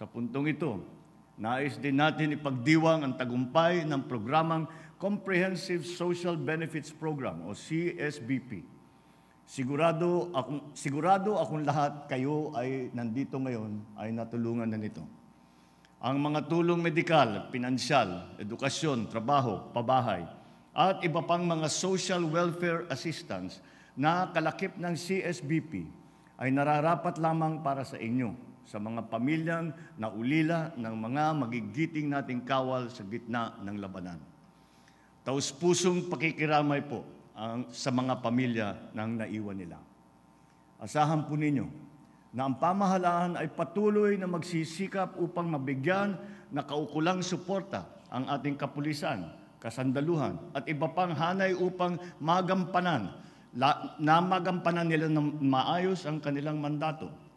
Sa puntong ito, nais din natin ipagdiwang ang tagumpay ng programang Comprehensive Social Benefits Program o CSBP. Sigurado akong, sigurado akong lahat kayo ay nandito ngayon ay natulungan na nito. Ang mga tulong medikal, pinansyal, edukasyon, trabaho, pabahay, at iba pang mga social welfare assistance na kalakip ng CSBP ay nararapat lamang para sa inyo sa mga pamilyang naulila ng mga magigiting nating kawal sa gitna ng labanan. Taus-pusong pakikiramay po ang, sa mga pamilya ng naiwan nila. Asahan po ninyo na ang pamahalaan ay patuloy na magsisikap upang mabigyan na kaukulang suporta ang ating kapulisan, kasandaluhan at iba pang hanay upang magampanan la, na magampanan nila ng maayos ang kanilang mandato